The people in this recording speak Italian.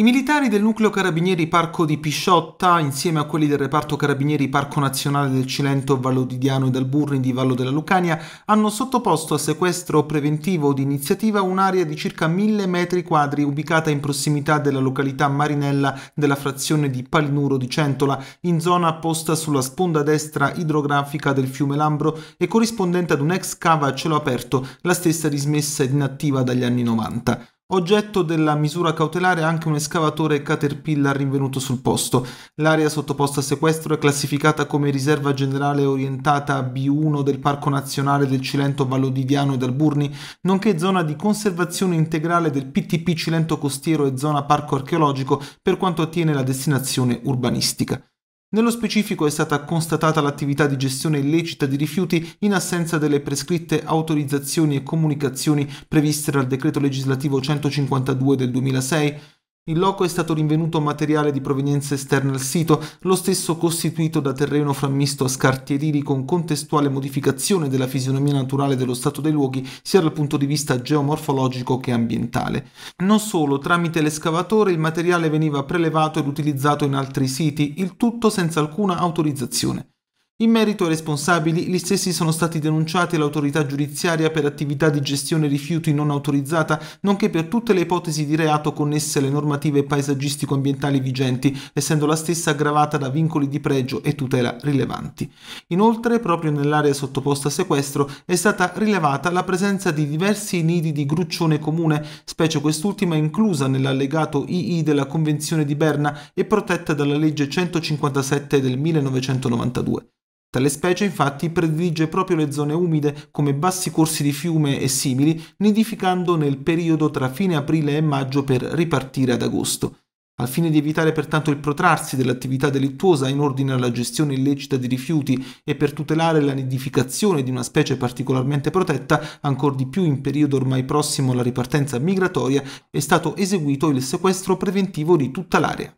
I militari del nucleo carabinieri Parco di Pisciotta, insieme a quelli del reparto carabinieri Parco Nazionale del Cilento Vallodidiano ed Burri di Vallo della Lucania, hanno sottoposto a sequestro preventivo di iniziativa un'area di circa 1000 metri quadri ubicata in prossimità della località Marinella della frazione di Palinuro di Centola, in zona posta sulla sponda destra idrografica del fiume Lambro e corrispondente ad un'ex cava a cielo aperto, la stessa dismessa ed inattiva dagli anni 90. Oggetto della misura cautelare anche un escavatore Caterpillar rinvenuto sul posto. L'area sottoposta a sequestro è classificata come riserva generale orientata B1 del Parco Nazionale del Cilento Vallodiviano ed Alburni, nonché zona di conservazione integrale del PTP Cilento Costiero e zona Parco Archeologico per quanto attiene la destinazione urbanistica. Nello specifico è stata constatata l'attività di gestione illecita di rifiuti in assenza delle prescritte autorizzazioni e comunicazioni previste dal decreto legislativo 152 del 2006 in loco è stato rinvenuto materiale di provenienza esterna al sito, lo stesso costituito da terreno frammisto a scarti edili con contestuale modificazione della fisionomia naturale dello stato dei luoghi sia dal punto di vista geomorfologico che ambientale. Non solo, tramite l'escavatore il materiale veniva prelevato ed utilizzato in altri siti, il tutto senza alcuna autorizzazione. In merito ai responsabili, gli stessi sono stati denunciati all'autorità giudiziaria per attività di gestione rifiuti non autorizzata, nonché per tutte le ipotesi di reato connesse alle normative paesaggistico-ambientali vigenti, essendo la stessa aggravata da vincoli di pregio e tutela rilevanti. Inoltre, proprio nell'area sottoposta a sequestro, è stata rilevata la presenza di diversi nidi di gruccione comune, specie quest'ultima inclusa nell'allegato II della Convenzione di Berna e protetta dalla legge 157 del 1992. Tale specie infatti predilige proprio le zone umide come bassi corsi di fiume e simili, nidificando nel periodo tra fine aprile e maggio per ripartire ad agosto. Al fine di evitare pertanto il protrarsi dell'attività delittuosa in ordine alla gestione illecita di rifiuti e per tutelare la nidificazione di una specie particolarmente protetta, ancor di più in periodo ormai prossimo alla ripartenza migratoria, è stato eseguito il sequestro preventivo di tutta l'area.